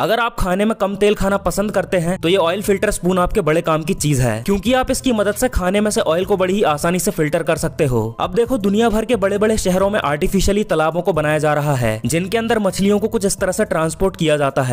अगर आप खाने में कम तेल खाना पसंद करते हैं तो ये ऑयल फिल्टर स्पून आपके बड़े काम की चीज है क्योंकि आप इसकी मदद से खाने में से ऑयल को बड़ी ही आसानी से फिल्टर कर सकते हो अब देखो दुनिया भर के बड़े बड़े शहरों में आर्टिफिशियली तालाबों को बनाया जा रहा है जिनके अंदर मछलियों को कुछ इस तरह से ट्रांसपोर्ट किया जाता है